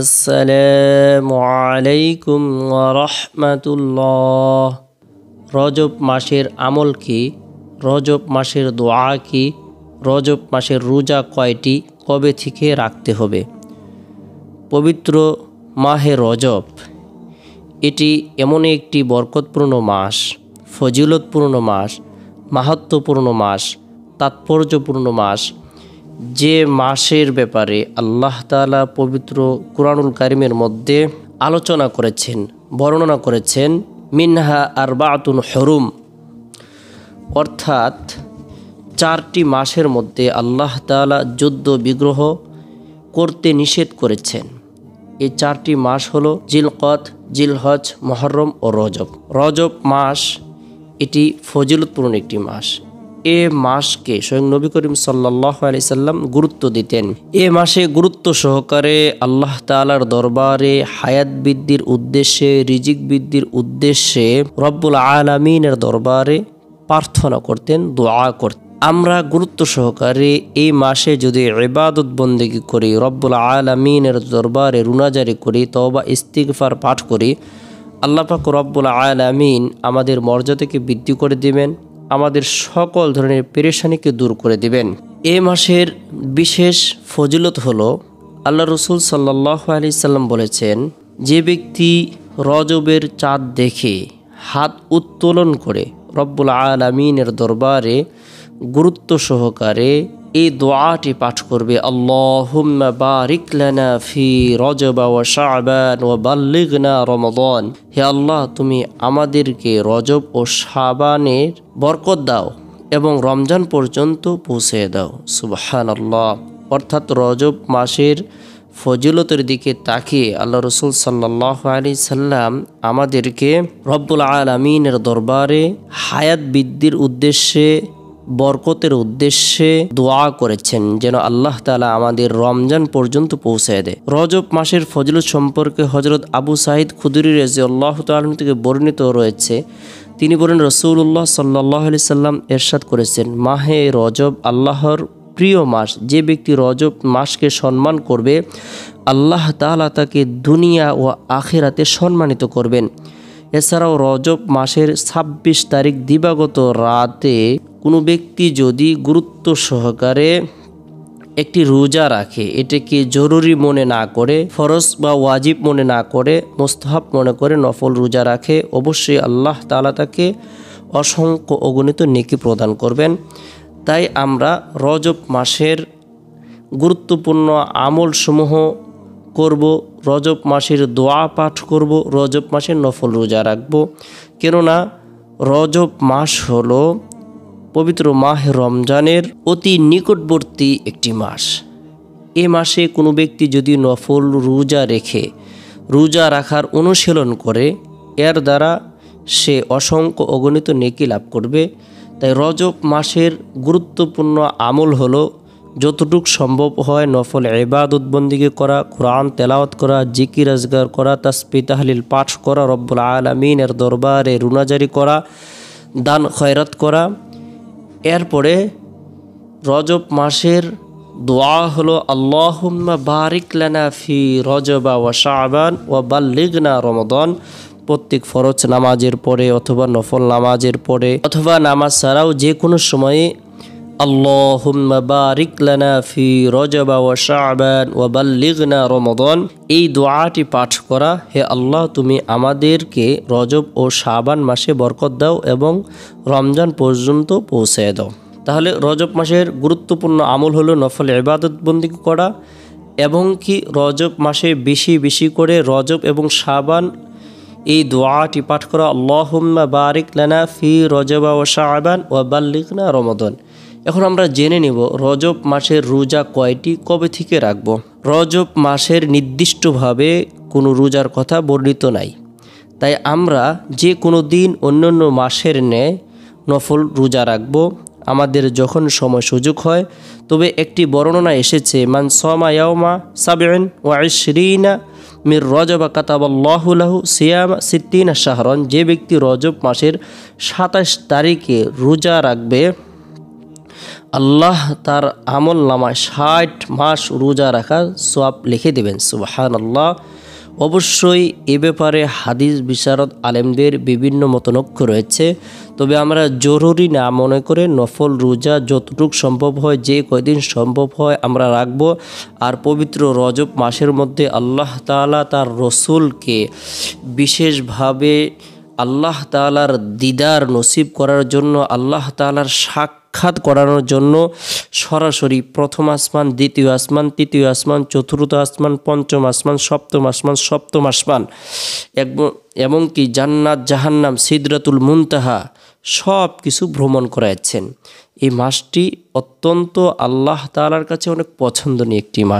আসসালামু আলাইকুম রাহমাতুল্লাহ রজব মাসের আমল কি রজব মাসের দোয়া কি রজব মাসের রোজা কয়টি কবে থেকে রাখতে হবে পবিত্র মাহে রজব এটি এমন একটি বরকতপূর্ণ মাস ফজিলতপূর্ণ মাস মাহাত্মপূর্ণ মাস তাৎপর্যপূর্ণ মাস যে মাসের ব্যাপারে আল্লাহ তালা পবিত্র কোরআনুল কারিমের মধ্যে আলোচনা করেছেন বর্ণনা করেছেন মিনহা আর বাতুন হরুম অর্থাৎ চারটি মাসের মধ্যে আল্লাহ তালা যুদ্ধ বিগ্রহ করতে নিষেধ করেছেন এই চারটি মাস হল জিলকত জিলহজ মহরম ও রজব রজব মাস এটি ফজিলতপূর্ণ একটি মাস এ মাসকে স্বয়ং নবী করিম সাল্লাহ আলি সাল্লাম গুরুত্ব দিতেন এ মাসে গুরুত্ব সহকারে আল্লাহ তালার দরবারে হায়াত বৃদ্ধির উদ্দেশ্যে রিজিক বৃদ্ধির উদ্দেশ্যে রব্বুল আলমিনের দরবারে প্রার্থনা করতেন দোয়া করতেন আমরা গুরুত্ব সহকারে এই মাসে যদি এবাদত বন্দী করি রব্বুল আলমিনের দরবারে রুনাজারি করি তবা ইস্তিকফার পাঠ করি আল্লাপাক রব্বুল আলমিন আমাদের মর্যাদাকে বৃদ্ধি করে দিবেন আমাদের সকল ধরনের পেরেশানিকে দূর করে দিবেন এ মাসের বিশেষ ফজিলত হলো আল্লাহ রসুল সাল্লাহ আলি সাল্লাম বলেছেন যে ব্যক্তি রজবের চাঁদ দেখে হাত উত্তোলন করে রব্বুল আলমিনের দরবারে গুরুত্ব সহকারে এই দোয়াটি পাঠ করবে আল্লাহুম্মা বারিক ফি বাল্লিগনা হে আল্লাহ তুমি আমাদেরকে রজব ও শাবানের বরকত দাও এবং রমজান পর্যন্ত পৌঁছে দাও আল্লাহ অর্থাৎ রজব মাসের ফজিলতের দিকে তাকিয়ে আল্লাহ রসুল সাল্লাহ আলি সাল্লাম আমাদেরকে রব্বুল আলমিনের দরবারে হায়াত বৃদ্ধির উদ্দেশ্যে বরকতের উদ্দেশ্যে দোয়া করেছেন যেন আল্লাহ তালা আমাদের রমজান পর্যন্ত পৌঁছায় দেয় রজব মাসের ফজলত সম্পর্কে হজরত আবু সাহিদ খুদুরি রেজি আল্লাহ তালন থেকে বর্ণিত রয়েছে তিনি বলেন রসৌল্লাহ সাল্লাহ আলি সাল্লাম এরশাদ করেছেন মাহে রজব আল্লাহর প্রিয় মাস যে ব্যক্তি রজব মাসকে সম্মান করবে আল্লাহ তালা তাকে দুনিয়া ও আখেরাতে সম্মানিত করবেন এছাড়াও রজব মাসের ছাব্বিশ তারিখ দিবাগত রাতে কোনো ব্যক্তি যদি গুরুত্ব সহকারে একটি রোজা রাখে এটাকে জরুরি মনে না করে ফরজ বা ওয়াজিব মনে না করে মোস্তাহাব মনে করে নফল রোজা রাখে অবশ্যই আল্লাহ তালা তাকে অসংখ্য অগণিত নেকি প্রদান করবেন তাই আমরা রজব মাসের গুরুত্বপূর্ণ আমলসমূহ করব রজব মাসের দোয়া পাঠ করব রজব মাসের নফল রোজা রাখব কেননা রজব মাস হলো পবিত্র মাহ রমজানের অতি নিকটবর্তী একটি মাস এ মাসে কোনো ব্যক্তি যদি নফল রোজা রেখে রোজা রাখার অনুশীলন করে এর দ্বারা সে অসংখ্য অগণিত নেকি লাভ করবে তাই রজব মাসের গুরুত্বপূর্ণ আমল হল যতটুক সম্ভব হয় নফল উদ্বন্দিকে করা কোরআন তেলাওয়াত করা জিকি রাজগার করা তাসপি তাহলিল পাঠ করা রব্বুল আলমিনের দরবারে রুনাজারি করা দান খয়রাত করা এরপরে রজব মাসের দোয়া হলো আল্লাহুম্মা বারিক লানা ফি রজবা ওয়া শাবান ওয়া বাল্লিগনা রমদন প্রত্যেক ফরজ নামাজের পরে অথবা নফল নামাজের পরে অথবা নামাজ ছাড়াও যে কোনো সময়ে আল্লাহুম্মা বারিক ফি শাবান এই দোয়াটি পাঠ করা হে আল্লাহ তুমি আমাদেরকে রজব ও শাবান মাসে বরকত দাও এবং রমজান পর্যন্ত পৌঁছে দাও তাহলে রজব মাসের গুরুত্বপূর্ণ আমল হলো নফল ইবাদতবন্দি করা এবং কি রজব মাসে বেশি বেশি করে রজব এবং শাবান এই দোয়াটি পাঠ করা আল্লাহুম্মা বারিক লানা ফি রজবা ও শাবান ওয়া বাল্লিগনা রমাদান এখন আমরা জেনে নেব রজব মাসের রোজা কয়টি কবে থেকে রাখব রজব মাসের নির্দিষ্টভাবে কোনো রোজার কথা বর্ণিত নাই তাই আমরা যে কোনো দিন অন্য মাসের ন্যায় নফল রোজা রাখব আমাদের যখন সময় সুযোগ হয় তবে একটি বর্ণনা এসেছে মান সমা সাবেন ওয়াইশরিনা মির রজবা কাতাবল্লাহুলাহু সিয়াম সিদ্দিন শাহরন যে ব্যক্তি রজব মাসের সাতাশ তারিখে রোজা রাখবে আল্লাহ তার আমল নামায় ষাট মাস রোজা রাখার সোয়াব লিখে দেবেন সুবাহান আল্লাহ অবশ্যই এ ব্যাপারে হাদিস বিশারদ আলেমদের বিভিন্ন মতনক্ষ রয়েছে তবে আমরা জরুরি না মনে করে নফল রোজা যতটুক সম্ভব হয় যে কয়দিন সম্ভব হয় আমরা রাখব আর পবিত্র রজব মাসের মধ্যে আল্লাহ তালা তার রসুলকে বিশেষভাবে আল্লাহ তালার দিদার নসিব করার জন্য আল্লাহ তালার সাক সাক্ষাৎ করানোর জন্য সরাসরি প্রথম আসমান দ্বিতীয় আসমান তৃতীয় আসমান চতুর্থ আসমান পঞ্চম আসমান সপ্তম আসমান সপ্তম আসমান এমনকি জান্নাত জাহান্নাম সিদরাতুল মুনতাহা সব কিছু ভ্রমণ করাচ্ছেন এই মাসটি অত্যন্ত আল্লাহ তালার কাছে অনেক পছন্দনীয় একটি মাস